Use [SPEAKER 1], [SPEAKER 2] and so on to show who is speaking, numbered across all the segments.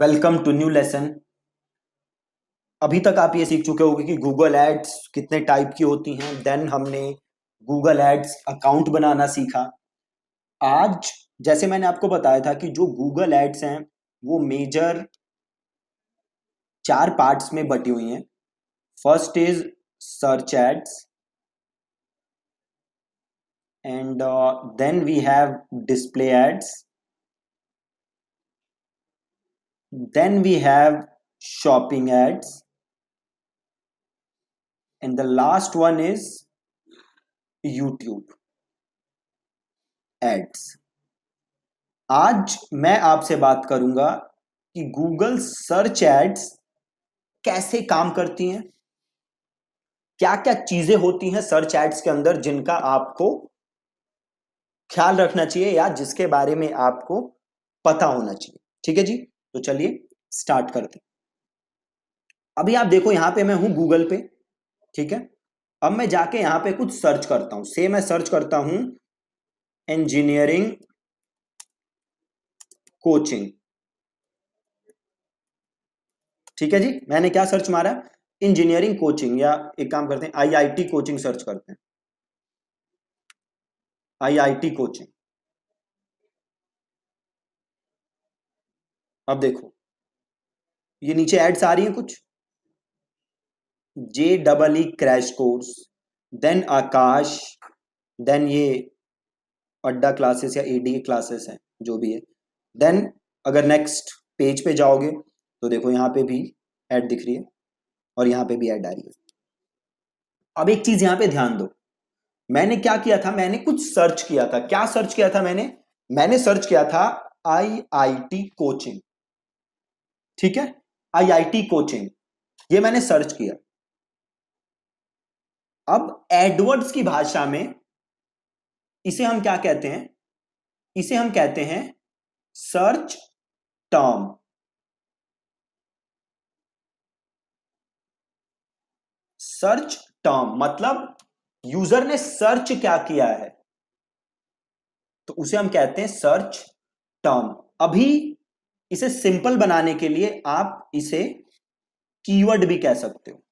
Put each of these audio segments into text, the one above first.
[SPEAKER 1] Welcome to new lesson अभी तक आप ये सीख चुके होंगे कि गूगल एड्स कितने टाइप की होती हैं देन हमने गूगल एड्स अकाउंट बनाना सीखा आज जैसे मैंने आपको बताया था कि जो गूगल एड्स हैं वो मेजर चार पार्ट्स में बटी हुई हैं first is search ads and then we have display ads Then we have shopping ads. And the last one is YouTube ads. आज मैं आपसे बात करूंगा कि गूगल सर्च एड्स कैसे काम करती हैं क्या क्या चीजें होती हैं सर्च एड्स के अंदर जिनका आपको ख्याल रखना चाहिए या जिसके बारे में आपको पता होना चाहिए ठीक है जी तो चलिए स्टार्ट करते अभी आप देखो यहां पे मैं हूं गूगल पे ठीक है अब मैं जाके यहां पे कुछ सर्च करता हूं से मैं सर्च करता हूं इंजीनियरिंग कोचिंग ठीक है जी मैंने क्या सर्च मारा इंजीनियरिंग कोचिंग या एक काम करते हैं आईआईटी कोचिंग सर्च करते हैं आईआईटी कोचिंग अब देखो ये नीचे एड्स आ रही है कुछ J double E crash course then Aakash then ये अड्डा क्लासेस या एडी क्लासेस हैं जो भी है देन अगर नेक्स्ट पेज पे जाओगे तो देखो यहाँ पे भी एड दिख रही है और यहाँ पे भी एड आ रही है अब एक चीज यहाँ पे ध्यान दो मैंने क्या किया था मैंने कुछ सर्च किया था क्या सर्च किया था मैंने मैंने सर्च किया था आई आई टी कोचिंग ठीक है आईआईटी कोचिंग ये मैंने सर्च किया अब एडवर्ड्स की भाषा में इसे हम क्या कहते हैं इसे हम कहते हैं सर्च टर्म सर्च टर्म मतलब यूजर ने सर्च क्या किया है तो उसे हम कहते हैं सर्च टर्म अभी इसे सिंपल बनाने के लिए आप इसे कीवर्ड भी कह सकते हो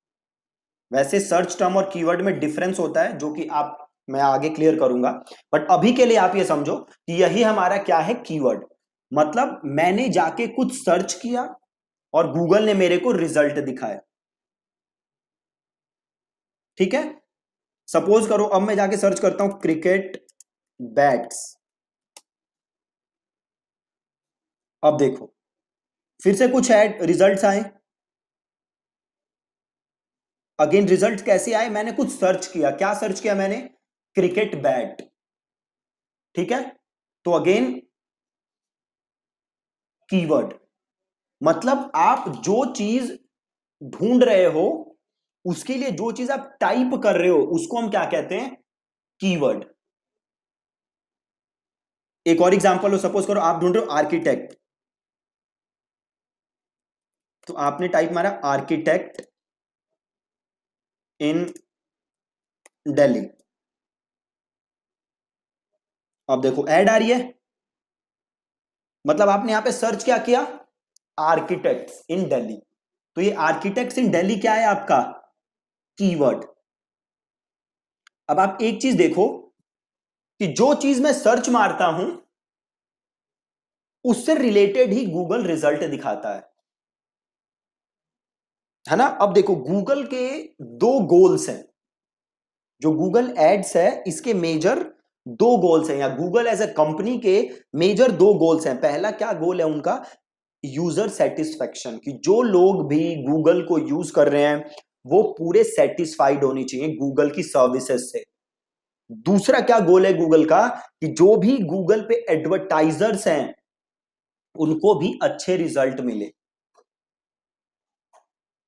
[SPEAKER 1] वैसे सर्च टर्म और कीवर्ड में डिफरेंस होता है जो कि आप मैं आगे क्लियर करूंगा बट अभी के लिए आप ये समझो कि यही हमारा क्या है कीवर्ड मतलब मैंने जाके कुछ सर्च किया और गूगल ने मेरे को रिजल्ट दिखाया ठीक है सपोज करो अब मैं जाके सर्च करता हूं क्रिकेट बैट्स अब देखो फिर से कुछ ऐड रिजल्ट्स आए अगेन रिजल्ट कैसे आए मैंने कुछ सर्च किया क्या सर्च किया मैंने क्रिकेट बैट ठीक है तो अगेन कीवर्ड मतलब आप जो चीज ढूंढ रहे हो उसके लिए जो चीज आप टाइप कर रहे हो उसको हम क्या कहते हैं कीवर्ड एक और एग्जांपल हो सपोज करो आप ढूंढ रहे हो आर्किटेक्ट तो आपने टाइप मारा आर्किटेक्ट इन दिल्ली अब देखो ऐड आ रही है मतलब आपने यहां पे सर्च क्या किया आर्किटेक्ट इन दिल्ली तो ये आर्किटेक्ट इन दिल्ली क्या है आपका कीवर्ड अब आप एक चीज देखो कि जो चीज मैं सर्च मारता हूं उससे रिलेटेड ही गूगल रिजल्ट दिखाता है है ना अब देखो गूगल के दो गोल्स हैं जो गूगल एड्स है इसके मेजर दो गोल्स हैं या गूगल एज ए कंपनी के मेजर दो गोल्स हैं पहला क्या गोल है उनका यूजर सेटिस्फेक्शन कि जो लोग भी गूगल को यूज कर रहे हैं वो पूरे सेटिस्फाइड होनी चाहिए गूगल की सर्विसेज से दूसरा क्या गोल है गूगल का कि जो भी गूगल पे एडवर्टाइजर्स हैं उनको भी अच्छे रिजल्ट मिले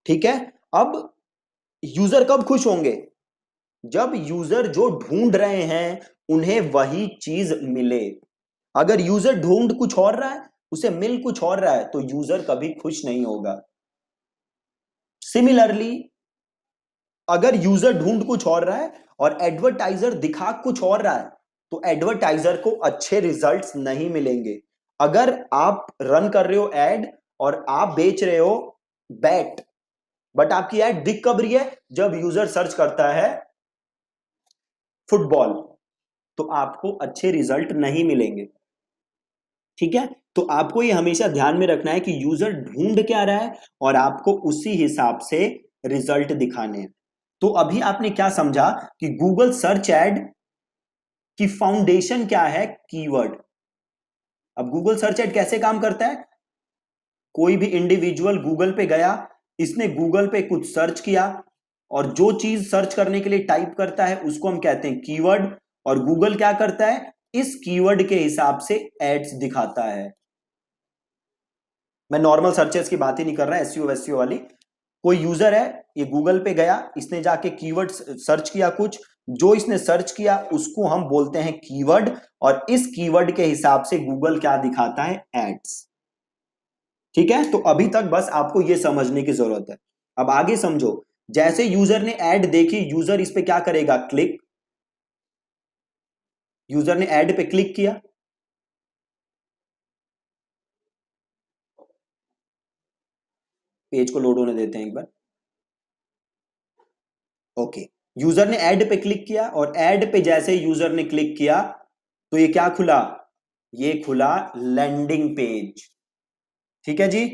[SPEAKER 1] ठीक है अब यूजर कब खुश होंगे जब यूजर जो ढूंढ रहे हैं उन्हें वही चीज मिले अगर यूजर ढूंढ कुछ और रहा है उसे मिल कुछ और रहा है तो यूजर कभी खुश नहीं होगा सिमिलरली अगर यूजर ढूंढ कुछ और रहा है और एडवर्टाइजर दिखा कुछ और रहा है तो एडवर्टाइजर को अच्छे रिजल्ट्स नहीं मिलेंगे अगर आप रन कर रहे हो एड और आप बेच रहे हो बैट बट आपकी एड दिख कब रही है जब यूजर सर्च करता है फुटबॉल तो आपको अच्छे रिजल्ट नहीं मिलेंगे ठीक है तो आपको ये हमेशा ध्यान में रखना है कि यूजर ढूंढ क्या रहा है और आपको उसी हिसाब से रिजल्ट दिखाने हैं तो अभी आपने क्या समझा कि गूगल सर्च एड की फाउंडेशन क्या है कीवर्ड अब गूगल सर्च एड कैसे काम करता है कोई भी इंडिविजुअल गूगल पे गया इसने गूगल पे कुछ सर्च किया और जो चीज सर्च करने के लिए टाइप करता है उसको हम कहते हैं कीवर्ड और गूगल क्या करता है इस कीवर्ड के हिसाब से एड्स दिखाता है मैं नॉर्मल सर्चेस की बात ही नहीं कर रहा एसईओ वैसईओ वाली कोई यूजर है ये गूगल पे गया इसने जाके कीवर्ड सर्च किया कुछ जो इसने सर्च किया उसको हम बोलते हैं कीवर्ड और इस कीवर्ड के हिसाब से गूगल क्या दिखाता है एड्स ठीक है तो अभी तक बस आपको ये समझने की जरूरत है अब आगे समझो जैसे यूजर ने एड देखी यूजर इस पे क्या करेगा क्लिक यूजर ने एड पे क्लिक किया पेज को लोड होने देते हैं एक बार ओके यूजर ने एड पे क्लिक किया और एड पे जैसे यूजर ने क्लिक किया तो ये क्या खुला ये खुला लैंडिंग पेज ठीक है जी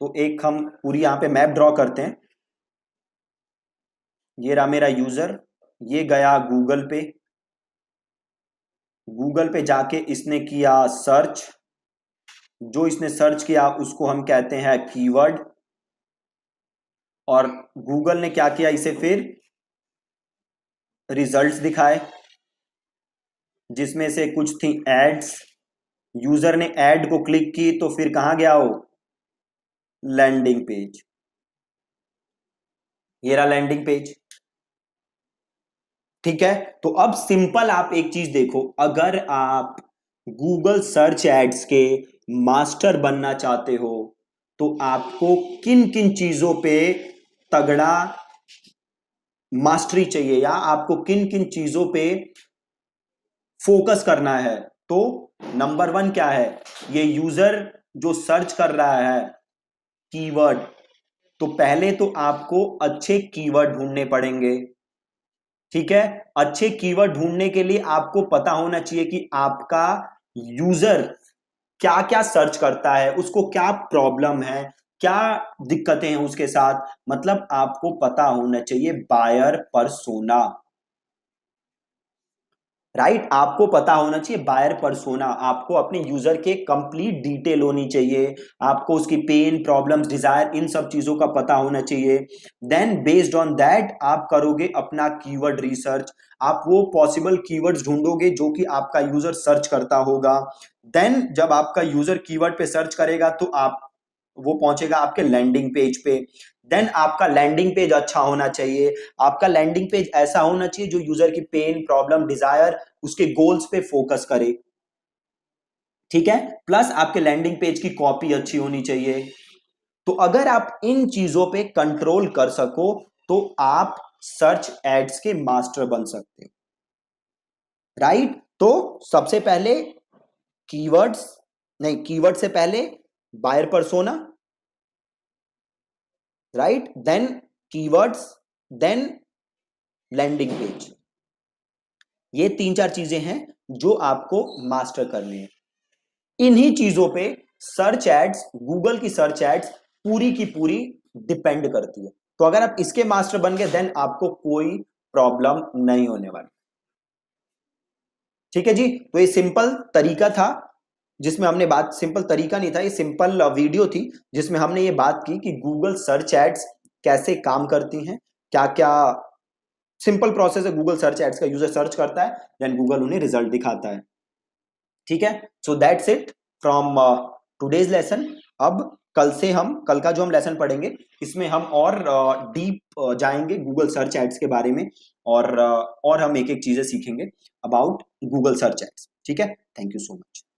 [SPEAKER 1] तो एक हम पूरी यहां पे मैप ड्रॉ करते हैं ये रहा मेरा यूजर ये गया गूगल पे गूगल पे जाके इसने किया सर्च जो इसने सर्च किया उसको हम कहते हैं कीवर्ड और गूगल ने क्या किया इसे फिर रिजल्ट्स दिखाए जिसमें से कुछ थी एड्स यूजर ने एड को क्लिक की तो फिर कहां गया हो लैंडिंग पेज ये रहा लैंडिंग पेज ठीक है तो अब सिंपल आप एक चीज देखो अगर आप गूगल सर्च एड्स के मास्टर बनना चाहते हो तो आपको किन किन चीजों पे तगड़ा मास्टरी चाहिए या आपको किन किन चीजों पे फोकस करना है तो नंबर वन क्या है ये यूजर जो सर्च कर रहा है कीवर्ड तो पहले तो आपको अच्छे कीवर्ड ढूंढने पड़ेंगे ठीक है अच्छे कीवर्ड ढूंढने के लिए आपको पता होना चाहिए कि आपका यूजर क्या क्या सर्च करता है उसको क्या प्रॉब्लम है क्या दिक्कतें हैं उसके साथ मतलब आपको पता होना चाहिए बायर पर सोना राइट right? आपको पता होना चाहिए बायर परसोना आपको अपने यूजर के कंप्लीट डिटेल होनी चाहिए आपको उसकी पेन प्रॉब्लम्स डिजायर इन सब चीजों का पता होना चाहिए देन बेस्ड ऑन दैट आप करोगे अपना कीवर्ड रिसर्च आप वो पॉसिबल कीवर्ड्स ढूंढोगे जो कि आपका यूजर सर्च करता होगा देन जब आपका यूजर कीवर्ड पे सर्च करेगा तो आप वो पहुंचेगा आपके लैंडिंग पेज पे देन आपका लैंडिंग पेज अच्छा होना चाहिए आपका लैंडिंग पेज ऐसा होना चाहिए जो यूजर की पेन प्रॉब्लम डिजायर उसके गोल्स पे फोकस करे ठीक है प्लस आपके लैंडिंग पेज की कॉपी अच्छी होनी चाहिए तो अगर आप इन चीजों पे कंट्रोल कर सको तो आप सर्च एड्स के मास्टर बन सकते हो राइट तो सबसे पहले कीवर्ड्स नहीं कीवर्ड से पहले buyer persona right then keywords then landing page ये तीन चार चीजें हैं जो आपको मास्टर करनी है इन्हीं चीजों पे सर्च एड्स गूगल की सर्च एड्स पूरी की पूरी डिपेंड करती है तो अगर आप इसके मास्टर बन गए देन आपको कोई प्रॉब्लम नहीं होने वाली ठीक है जी तो ये सिंपल तरीका था जिसमें हमने बात सिंपल तरीका नहीं था ये सिंपल वीडियो थी जिसमें हमने ये बात की कि गूगल सर्च एड्स कैसे काम करती हैं क्या क्या सिंपल प्रोसेस है गूगल सर्च एड्स का यूजर सर्च करता है देन गूगल उन्हें रिजल्ट दिखाता है ठीक है so that's it from today's lesson अब कल से हम कल का जो हम लेसन पढ़ेंगे इसमें हम और डीप uh, uh, जाएंगे गूगल सर्च एड्स के बारे में और uh, और हम एक एक चीजें सीखेंगे अबाउट गूगल सर्च एड्स ठीक है थैंक यू सो मच